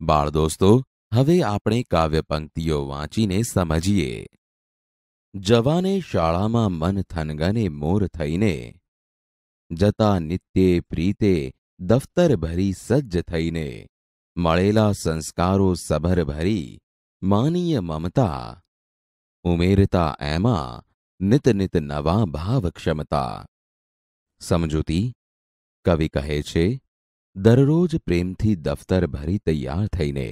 બાળ દોસ્તો હવે આપણે કાવ્ય પંક્તિઓ વાંચીને સમજીએ જવાને શાળામાં મન થનગને મોર થઈને જતા નિત્યે પ્રીતે દફતર ભરી સજ્જ થઈને મળેલા સંસ્કારો સભર ભરી માનીય મમતા ઉમેરતા એમાં નિત નિત નવા ભાવ ક્ષમતા સમજૂતી કવિ કહે છે દરરોજ પ્રેમથી દફતર ભરી તૈયાર થઈને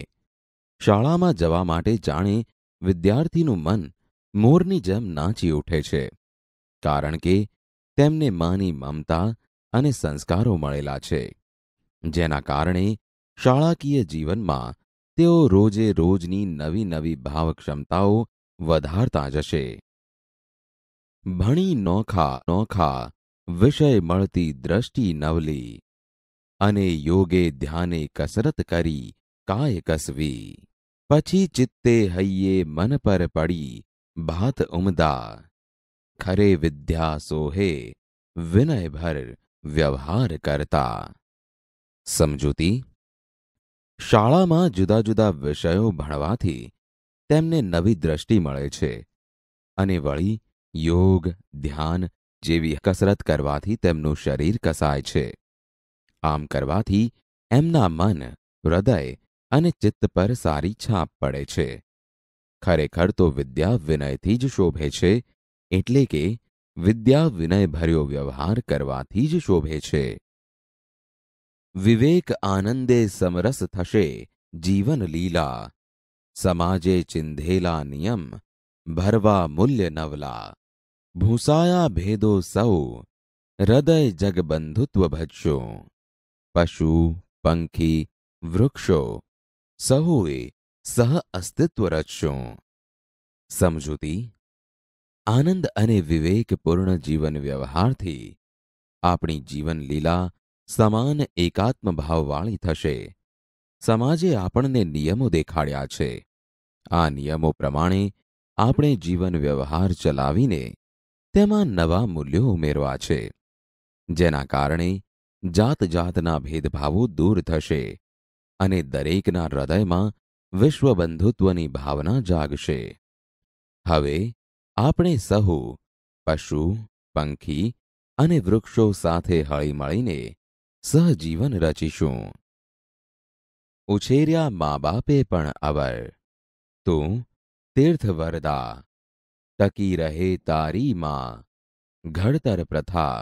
શાળામાં જવા માટે જાણે વિદ્યાર્થીનું મન મોરની જેમ નાચી ઉઠે છે કારણ કે તેમને માની મમતા અને સંસ્કારો મળેલા છે જેના કારણે શાળાકીય જીવનમાં તેઓ રોજે રોજની નવી નવી ક્ષમતાઓ વધારતા જશે ભણી નોખા નોખા વિષય મળતી દ્રષ્ટિ નવલી અને યોગે ધ્યાને કસરત કરી કાય કસવી પછી चितતે હઈએ મન પર પડી વાત ઉમદા खरे વિદ્યા સોહે विनय ભર વ્યવહાર કરતા સમજૂતી શાળામાં જુદા જુદા વિષયો ભણવાથી તેમને નવી દ્રષ્ટિ મળે છે અને વાળી યોગ ધ્યાન જેવી કસરત કરવાથી તેમનો શરીર કસાય છે આમ કરવાથી એમના મન હૃદય અને ચિત્ત પર સારી છાપ પડે છે ખરેખર તો વિદ્યા વિનયથી જ શોભે છે એટલે કે વિદ્યા વિનય ભર્યો વ્યવહાર કરવાથી જ શોભે છે વિવેક આનંદે સમરસ થશે જીવન લીલા સમાજે ચિંધેલા નિયમ ભરવા મૂલ્ય નવલા ભૂસાયા ભેદો સૌ હૃદય જગબંધુત્વ ભજ્યો પશુ પંખી વૃક્ષો સહુએ સહ અસ્તિત્વ રચશું સમજૂતી આનંદ અને વિવેકપૂર્ણ જીવન વ્યવહારથી આપણી જીવન લીલા સમાન એકાત્મ ભાવવાળી થશે સમાજે આપણને નિયમો દેખાડ્યા છે આ નિયમો પ્રમાણે આપણે જીવન વ્યવહાર ચલાવીને તેમાં નવા મૂલ્યો ઉમેરવા છે જેના કારણે જાત જાતના ભેદભાવો દૂર થશે અને દરેકના હૃદયમાં વિશ્વબંધુત્વની ભાવના જાગશે હવે આપણે સહુ પશુ પંખી અને વૃક્ષો સાથે હળીમળીને સહજીવન રચીશું ઉછેર્યા મા બાપે પણ અવર તું તીર્થ વરદા ટકી રહે તારી માં ઘડતર પ્રથા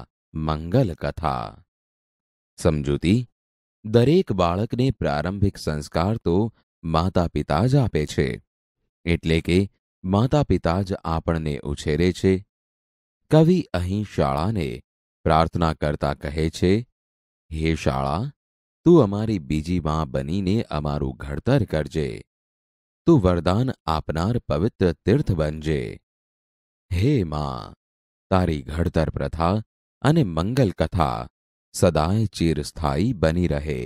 મંગલ કથા સમજૂતી દરેક બાળકને પ્રારંભિક સંસ્કાર તો માતા પિતા જ આપે છે એટલે કે માતા પિતા જ આપણને ઉછેરે છે કવિ અહીં શાળાને પ્રાર્થના કરતા કહે છે હે શાળા તું અમારી બીજી માં બનીને અમારું ઘડતર કરજે તું વરદાન આપનાર પવિત્ર તીર્થ બનજે હે મા તારી ઘડતર પ્રથા અને મંગલ કથા સદાય ચિરસ્થાયી બની રહે